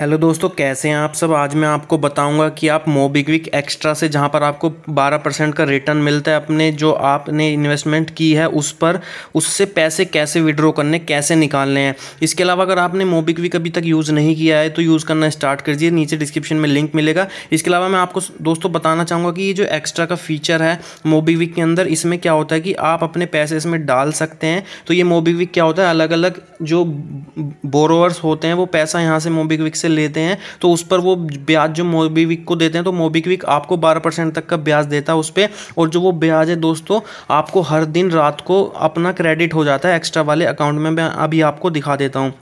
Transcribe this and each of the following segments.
hello दोस्तों कैसे हैं आप सब आज मैं आपको बताऊंगा कि आप मोबिक्विक एक्स्ट्रा से जहां पर आपको 12 परसेंट का रिटर्न मिलता है अपने जो आपने इन्वेस्टमेंट की है उस पर उससे पैसे कैसे विड्रॉ करने कैसे निकालने हैं इसके अलावा अगर आपने मोबिक्विक अभी तक यूज़ नहीं किया है तो यूज़ करना स्टार्ट कर दिए नीचे डिस्क्रिप्शन में लिंक मिलेगा इसके अलावा मैं आपको दोस्तों बताना चाहूँगा कि ये जो एक्स्ट्रा का फीचर है मोबिक्विक के अंदर इसमें क्या होता है कि आप अपने पैसे इसमें डाल सकते हैं तो ये मोबिक्विक क्या होता है अलग अलग जो बोरोवर्स होते हैं वो पैसा यहाँ से मोबिक्विक से लेते हैं तो उस पर वो ब्याज जो मोबीविक को देते हैं तो मोबीक्विक आपको बारह परसेंट तक का ब्याज देता है उस पर और जो वो ब्याज है दोस्तों आपको हर दिन रात को अपना क्रेडिट हो जाता है एक्स्ट्रा वाले अकाउंट में मैं अभी आपको दिखा देता हूँ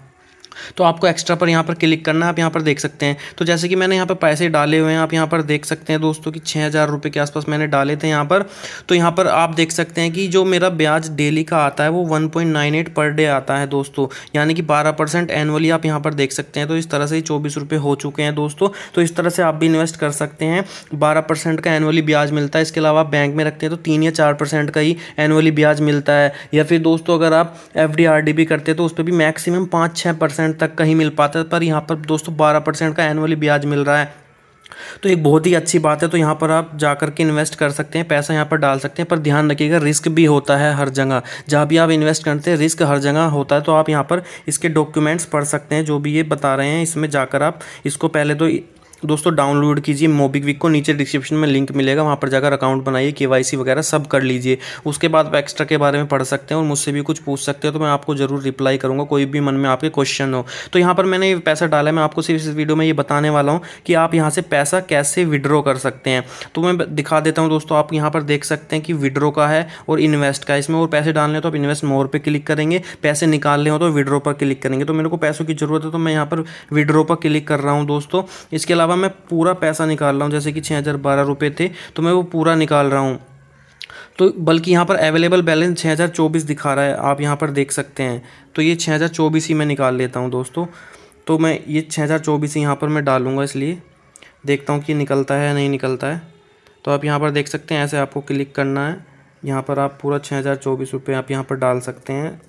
तो आपको एक्स्ट्रा पर यहाँ पर क्लिक करना है आप यहाँ पर देख सकते हैं तो जैसे कि मैंने यहाँ पर पैसे डाले हुए हैं आप यहाँ पर देख सकते हैं दोस्तों कि छः हज़ार रुपये के आसपास मैंने डाले थे यहाँ पर तो यहाँ पर आप देख सकते हैं कि जो मेरा ब्याज डेली का आता है वो वन पर डे आता है दोस्तों यानी कि बारह परसेंट एनुअली आप यहाँ पर देख सकते हैं तो इस तरह से चौबीस रुपये हो चुके हैं दोस्तों तो इस तरह से आप भी इन्वेस्ट कर सकते हैं बारह परसेंट का एनुअली ब्याज मिलता है इसके अलावा आप बैंक में रखते हैं तो तीन या चार परसेंट का ही एनुअली ब्याज मिलता है या फिर दोस्तों अगर आप एफ भी करते हैं तो उस पर भी मैक्सिमम पाँच छः परसेंट परसेंट तक का ही मिल पाता है पर यहाँ पर दोस्तों बारह परसेंट का एनुअली ब्याज मिल रहा है तो एक बहुत ही अच्छी बात है तो यहाँ पर आप जा कर के इन्वेस्ट कर सकते हैं पैसा यहाँ पर डाल सकते हैं पर ध्यान रखिएगा रिस्क भी होता है हर जगह जहाँ भी आप इन्वेस्ट करते हैं रिस्क हर जगह होता है तो आप यहाँ पर इसके डॉक्यूमेंट्स पढ़ सकते हैं जो भी ये बता रहे हैं इसमें जाकर आप इसको पहले तो दोस्तों डाउनलोड कीजिए मोबिक्विक को नीचे डिस्क्रिप्शन में लिंक मिलेगा वहाँ पर जाकर अकाउंट बनाइए के वगैरह सब कर लीजिए उसके बाद आप एक्स्ट्रा के बारे में पढ़ सकते हैं और मुझसे भी कुछ पूछ सकते हो तो मैं आपको ज़रूर रिप्लाई करूँगा कोई भी मन में आपके क्वेश्चन हो तो यहाँ पर मैंने पैसा डाला है मैं आपको सिर्फ इस वीडियो में ये बताने वाला हूँ कि आप यहाँ से पैसा कैसे विड्रॉ कर सकते हैं तो मैं दिखा देता हूँ दोस्तों आप यहाँ पर देख सकते हैं कि विड्रो का है और इन्वेस्ट का इसमें और पैसे डालने तो आप इन्वेस्ट मोर पर क्लिक करेंगे पैसे निकालने हो तो विड्रो पर क्लिक करेंगे तो मेरे को पैसों की ज़रूरत है तो मैं यहाँ पर विड्रो पर क्लिक कर रहा हूँ दोस्तों इसके अलावा अलावा मैं पूरा पैसा निकाल रहा हूँ जैसे कि छः हज़ार बारह रुपये थे तो मैं वो पूरा निकाल रहा हूँ तो बल्कि यहाँ पर अवेलेबल बैलेंस छः हज़ार चौबीस दिखा रहा है आप यहाँ पर देख सकते हैं तो ये छः हज़ार चौबीस ही मैं निकाल लेता हूँ दोस्तों तो मैं ये छः हज़ार चौबीस ही यहाँ पर मैं डालूँगा इसलिए देखता हूँ कि निकलता है या नहीं निकलता है तो आप यहाँ पर देख सकते हैं ऐसे आपको क्लिक करना है यहाँ पर आप पूरा छः हज़ार चौबीस रुपये आप यहाँ पर डाल सकते हैं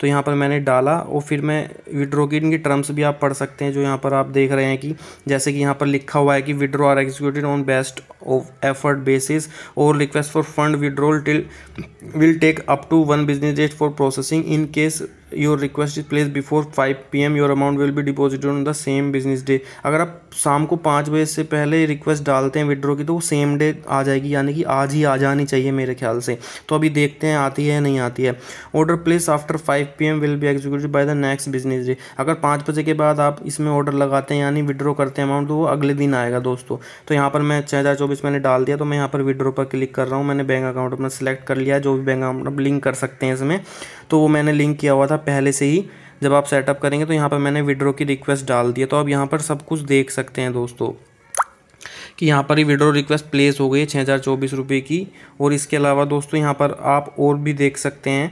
तो यहाँ पर मैंने डाला और फिर मैं विड्रो की इनकी टर्म्स भी आप पढ़ सकते हैं जो यहाँ पर आप देख रहे हैं कि जैसे कि यहाँ पर लिखा हुआ है कि withdraw are executed on best of effort basis और request for fund withdrawal till will take up to one business date for processing in case your request is place before five P M your amount will be deposited on the same business day अगर आप शाम को पाँच बजे से पहले request डालते हैं विड्रॉ की तो वो सेम डे आ जाएगी यानी कि आज ही आ जानी चाहिए मेरे ख्याल से तो अभी देखते हैं आती है या नहीं आती है order place after five P M will be executive by the next business day अगर पाँच बजे के बाद आप इसमें ऑर्डर लगाते हैं यानी विड्रॉ करते हैं अमाउंट तो वो अगले दिन आएगा दोस्तों तो यहाँ पर मैं छः हज़ार चौबीस मैंने डाल दिया तो मैं यहाँ पर विड्रॉ पर क्लिक कर रहा हूँ मैंने बैंक अकाउंट अपना सेलेक्ट कर लिया जो भी बैंक अकाउंट आप लिंक कर सकते हैं इसमें तो वो मैंने लिंक किया हुआ था पहले से ही जब आप सेटअप करेंगे तो यहाँ पर मैंने विड्रो की रिक्वेस्ट डाल दी तो आप यहाँ पर सब कुछ देख सकते हैं दोस्तों कि यहाँ पर ही विड्रो रिक्वेस्ट प्लेस हो गई है छः हज़ार चौबीस रुपये की और इसके अलावा दोस्तों यहाँ पर आप और भी देख सकते हैं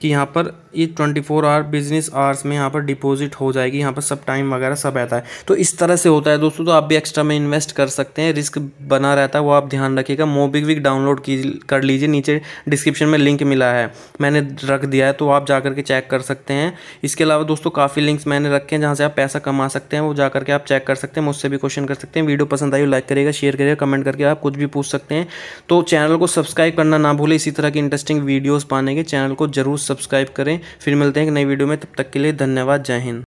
कि यहाँ पर ये twenty four hour business hours में यहाँ पर डिपॉजिट हो जाएगी यहाँ पर सब टाइम वगैरह सब आता है तो इस तरह से होता है दोस्तों तो आप भी एक्स्ट्रा में इन्वेस्ट कर सकते हैं रिस्क बना रहता है वो आप ध्यान रखिएगा मोबिक्विक डाउनलोड की कर लीजिए नीचे डिस्क्रिप्शन में लिंक मिला है मैंने रख दिया है तो आप जा करके चेक कर सकते हैं इसके अलावा दोस्तों काफ़ी लिंक्स मैंने रखे हैं जहाँ से आप पैसा कमा सकते हैं वो जा करके आप चेक कर सकते हैं मुझसे भी क्वेश्चन कर सकते हैं वीडियो पसंद आई लाइक करिएगा शेयर करिएगा कमेंट करके आप कुछ भी पूछ सकते हैं तो चैनल को सब्सक्राइब करना ना भूलें इसी तरह की इंटरेस्टिंग वीडियोज़ पाने के चैनल को जरूर सब्सक्राइब करें फिर मिलते हैं एक नई वीडियो में तब तक के लिए धन्यवाद जय हिंद